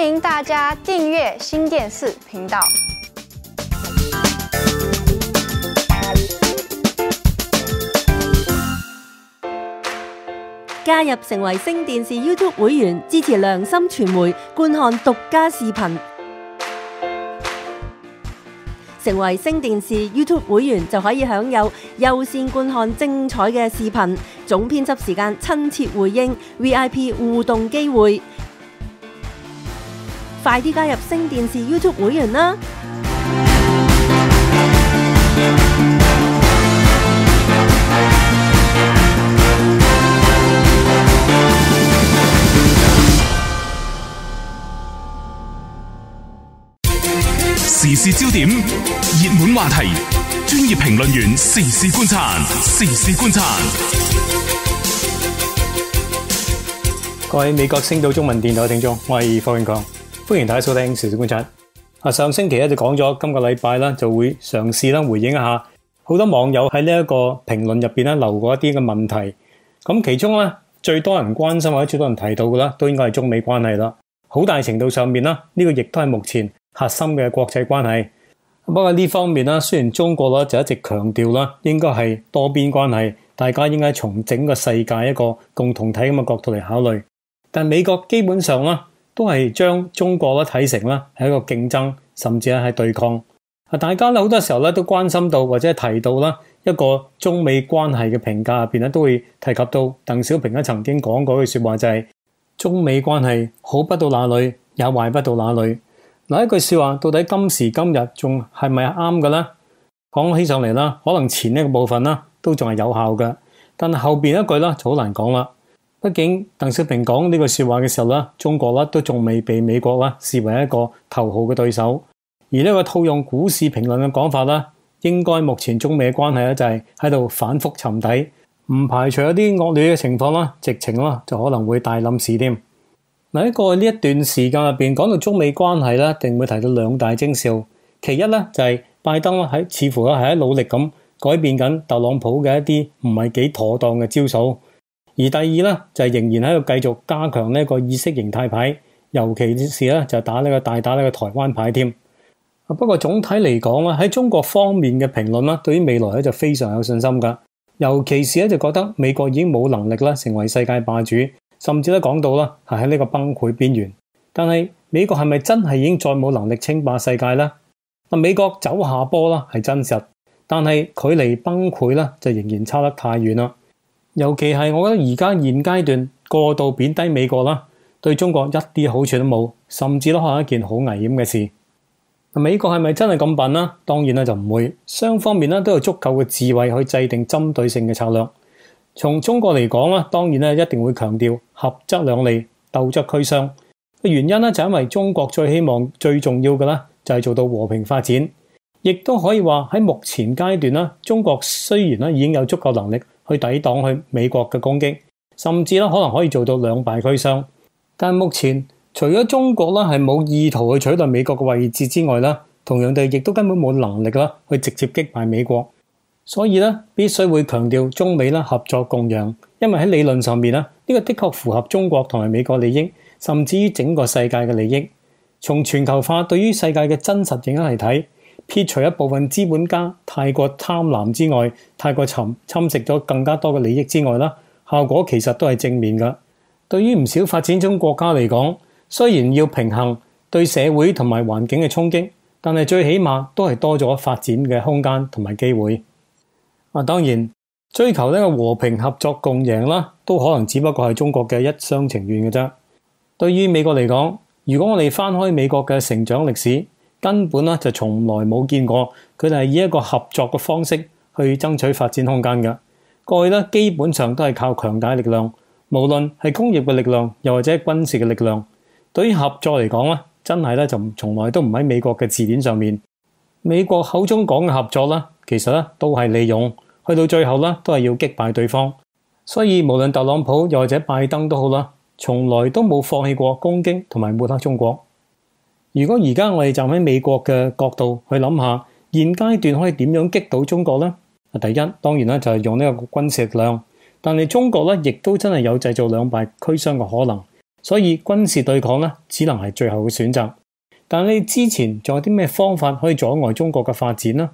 欢迎大家订阅新电视频道，加入成为星电视 YouTube 会员，支持良心传媒，观看独家视频。成为星电视 YouTube 会员就可以享有优先观看精彩嘅视频，总编辑时间、亲切回应、VIP 互动机会。快啲加入星电视 YouTube 会员啦！时事焦点、热门话题、专业评论员时事观察，时事观察。各位美国星岛中文电台听众，我系霍永刚。欢迎大家收听时事观察。啊，上星期咧就讲咗，今个礼拜咧就会尝试啦回应一下，好多网友喺呢一个评论入边咧留过一啲嘅问题。咁其中咧最多人关心或者最多人提到嘅咧，都应该系中美关系啦。好大程度上面啦，呢个亦都系目前核心嘅国际关系。不过呢方面啦，虽然中国咧就一直强调啦，应该系多边关系，大家应该从整个世界一个共同体咁嘅角度嚟考虑，但美国基本上啦，都系將中國咧睇成咧係一個競爭，甚至咧係對抗。啊，大家咧好多時候咧都關心到或者提到啦一個中美關係嘅評價入边咧，都會提及到鄧小平咧曾經講一句说話，就係中美關係好不到哪裏，也壞不到哪里。嗱，一句说話到底今時今日仲係咪啱嘅咧？講起上嚟啦，可能前一個部分啦都仲係有效嘅，但后後一句咧就好難講啦。毕竟邓小平讲呢个说话嘅时候咧，中国咧都仲未被美国啊视为一个头号嘅对手。而呢个套用股市评论嘅讲法啦，应该目前中美嘅关系咧就系喺度反复沉底，唔排除有啲恶劣嘅情况啦，直情啦就可能会大冧市添。嗱喺过去呢一段时间入边，讲到中美关系咧，定会提到两大征兆，其一咧就系拜登啦喺似乎啊系喺努力咁改变紧特朗普嘅一啲唔系几妥当嘅招数。而第二咧，就仍然喺度繼續加強呢个個意識形態牌，尤其是咧就打呢個大打呢個台灣牌添。不過總體嚟講咧，喺中國方面嘅評論啦，對於未來咧就非常有信心噶。尤其是咧就覺得美國已經冇能力啦成為世界霸主，甚至咧講到啦係喺呢個崩潰邊緣。但係美國係咪真係已經再冇能力稱霸世界咧？美國走下坡啦係真實，但係距離崩潰咧就仍然差得太遠啦。尤其係，我覺得而家現階段過度贬低美國啦，對中國一啲好處都冇，甚至都係一件好危險嘅事。美國係咪真係咁笨啦？當然啦，就唔會雙方面咧都有足夠嘅智慧去制定針對性嘅策略。從中國嚟講啦，當然咧一定會強調合則兩利，鬥則俱傷原因咧，就因為中國最希望最重要嘅咧就係做到和平發展，亦都可以話喺目前階段啦，中國雖然咧已經有足够能力。去抵挡去美国嘅攻击，甚至咧可能可以做到两败俱伤。但目前除咗中国咧系冇意图去取代美国嘅位置之外咧，同样地亦都根本冇能力啦去直接击败美国。所以咧必须会强调中美咧合作共赢，因为喺理论上面咧，呢个的确符合中国同埋美国利益，甚至于整个世界嘅利益。从全球化对于世界嘅真实影响嚟睇。撇除一部分資本家太過貪婪之外，太過侵侵蝕咗更加多嘅利益之外啦，效果其實都係正面噶。對於唔少發展中國家嚟講，雖然要平衡對社會同埋環境嘅衝擊，但係最起碼都係多咗發展嘅空間同埋機會。啊，當然追求呢個和平合作共贏啦，都可能只不過係中國嘅一廂情願嘅啫。對於美國嚟講，如果我哋翻開美國嘅成長歷史，根本咧就從來冇見過，佢哋係以一個合作嘅方式去爭取發展空間嘅。過去咧基本上都係靠強大力量，無論係工業嘅力量，又或者軍事嘅力量。對於合作嚟講咧，真係咧就從來都唔喺美國嘅字典上面。美國口中講嘅合作咧，其實咧都係利用，去到最後咧都係要擊敗對方。所以無論特朗普又或者拜登都好啦，從來都冇放棄過攻擊同埋抹黑中國。如果而家我哋站喺美國嘅角度去諗下，現階段可以點樣擊倒中國呢？第一當然咧就係用呢個軍事量，但係中國咧亦都真係有製造兩敗俱傷嘅可能，所以軍事對抗咧只能係最後嘅選擇。但係之前仲有啲咩方法可以阻礙中國嘅發展呢？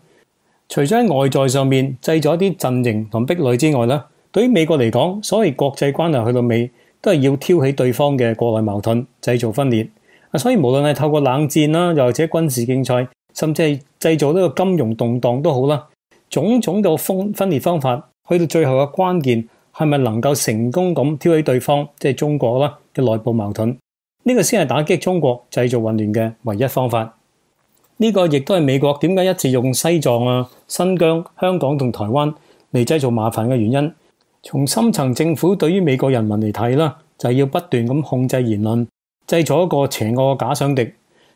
除咗喺外在上面製造一啲陣营同壁垒之外咧，對於美國嚟講，所謂國際關係去到尾都係要挑起對方嘅國內矛盾，製造分裂。所以，無論係透過冷戰啦，又或者軍事競賽，甚至係製造呢個金融動盪都好啦，種種嘅分分裂方法，去到最後嘅關鍵係咪能夠成功咁挑起對方，即係中國啦嘅內部矛盾？呢個先係打擊中國、製造混亂嘅唯一方法。呢個亦都係美國點解一直用西藏啊、新疆、香港同台灣嚟製造麻煩嘅原因。從深層政府對於美國人民嚟睇啦，就要不斷咁控制言論。制咗一個邪惡嘅假想敵，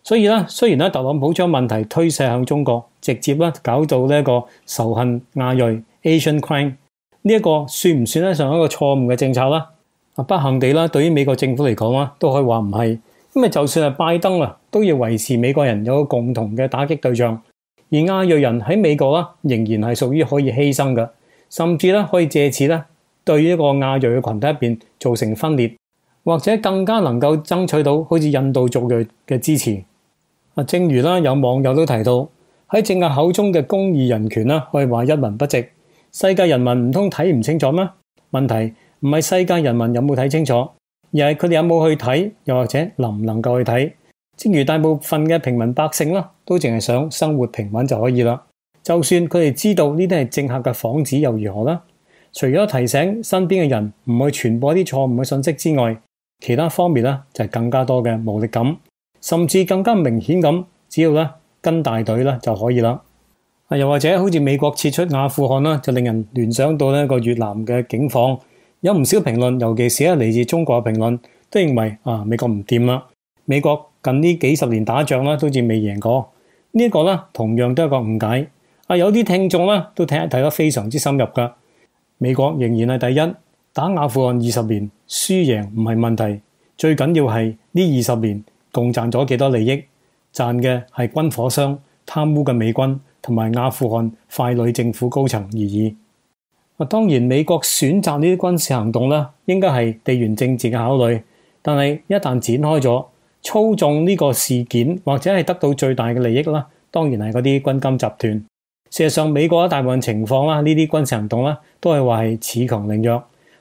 所以咧，雖然咧，特朗普將問題推卸向中國，直接咧搞到呢一個仇恨亞裔 Asian crime 呢一個算唔算得上一個錯誤嘅政策呢？啊，不幸地啦，對於美國政府嚟講啦，都可以話唔係。咁为就算係拜登啊，都要維持美國人有共同嘅打擊對象，而亞裔人喺美國啊，仍然係屬於可以犧牲嘅，甚至咧可以借此咧對呢個亞裔嘅群體入边造成分裂。或者更加能夠爭取到好似印度族裔嘅支持。啊，正如啦，有網友都提到喺政客口中嘅公義人權啦，可以話一文不值。世界人民唔通睇唔清楚咩？問題唔係世界人民有冇睇清楚，而係佢哋有冇去睇，又或者能唔能夠去睇？正如大部分嘅平民百姓啦，都淨係想生活平穩就可以啦。就算佢哋知道呢啲係政客嘅幌子又如何啦？除咗提醒身邊嘅人唔去傳播啲錯誤嘅信息之外，其他方面咧就係更加多嘅無力感，甚至更加明顯咁，只要咧跟大隊咧就可以啦。啊，又或者好似美國撤出阿富汗啦，就令人聯想到呢個越南嘅境况。有唔少評論，尤其是咧嚟自中國嘅評論，都認為啊美國唔掂啦。美國近呢幾十年打仗啦都似未贏過，呢一個咧同樣都一個誤解。啊，有啲聽眾咧都睇一睇得非常之深入噶，美國仍然係第一。打阿富汗二十年，输赢唔系问题，最紧要系呢二十年共赚咗几多利益？赚嘅系军火商、贪污嘅美军同埋阿富汗傀儡政府高层而已。啊，当然美国选择呢啲军事行动啦，应该系地缘政治嘅考虑。但系一旦展开咗，操纵呢个事件或者系得到最大嘅利益啦，当然系嗰啲军金集团。事实上，美国一大部分情况啦，呢啲军事行动啦，都系话系恃强凌弱。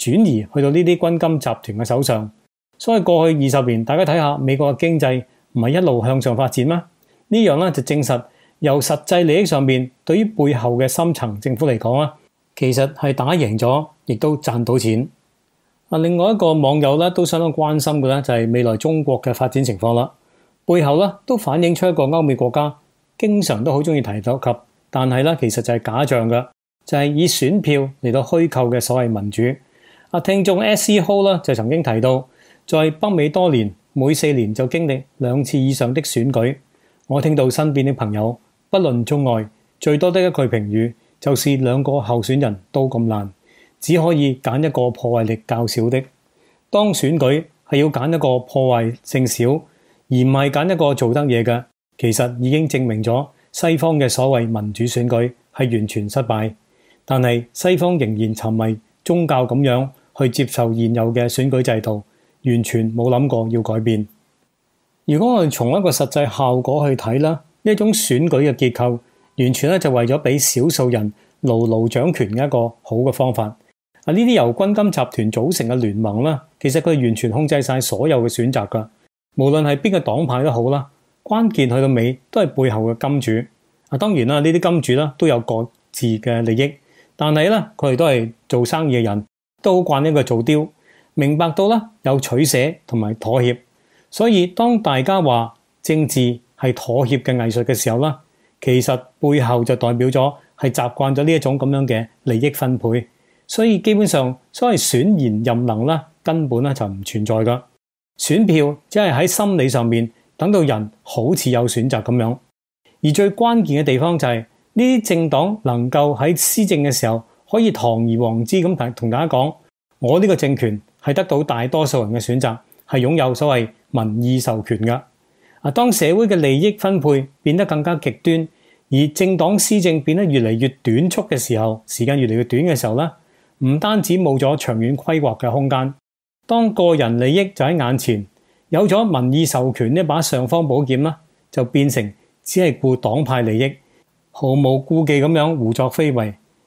轉移去到呢啲軍金集團嘅手上，所以過去二十年，大家睇下美國嘅經濟唔係一路向上發展咩？呢樣咧就證實由實際利益上面，對於背後嘅深層政府嚟講啊，其實係打贏咗，亦都賺到錢。啊，另外一個網友咧都相當關心嘅咧，就係未來中國嘅發展情況啦。背後咧都反映出一個歐美國家經常都好中意提到及，但係咧其實就係假象嘅，就係以選票嚟到虛構嘅所謂民主。啊！聽眾 S.C. Ho 啦，就曾經提到，在北美多年，每四年就經歷兩次以上的選舉。我聽到身邊的朋友，不論中外，最多的一句評語就是兩個候選人都咁爛，只可以揀一個破壞力較少的。當選舉係要揀一個破壞性少，而唔係揀一個做得嘢嘅，其實已經證明咗西方嘅所謂民主選舉係完全失敗。但係西方仍然沉迷宗教咁樣。去接受現有嘅選舉制度，完全冇諗過要改變。如果我哋從一個實際效果去睇啦，呢一種選舉嘅結構，完全咧就為咗俾少數人牢牢掌權嘅一個好嘅方法。啊，呢啲由軍金集團組成嘅聯盟咧，其實佢完全控制晒所有嘅選擇噶，無論係邊個黨派都好啦。關鍵去到尾都係背後嘅金主。啊，當然啦，呢啲金主咧都有各自嘅利益，但係咧佢哋都係做生意嘅人。都惯慣呢個做雕，明白到咧有取捨同埋妥協，所以當大家話政治係妥協嘅藝術嘅時候咧，其實背後就代表咗係習慣咗呢一種咁樣嘅利益分配，所以基本上所謂選言任能咧根本咧就唔存在噶，選票只係喺心理上面等到人好似有選擇咁樣，而最關鍵嘅地方就係呢啲政黨能夠喺施政嘅時候。可以堂而皇之咁同大家講，我呢個政權係得到大多數人嘅選擇，係擁有所謂民意授權嘅。啊，當社會嘅利益分配變得更加極端，而政黨施政變得越嚟越短促嘅時候，時間越嚟越短嘅時候咧，唔單止冇咗長遠規劃嘅空間，當個人利益就喺眼前有咗民意授權呢把尚方宝剑啦，就變成只係顧黨派利益，毫無顧忌咁樣胡作非為。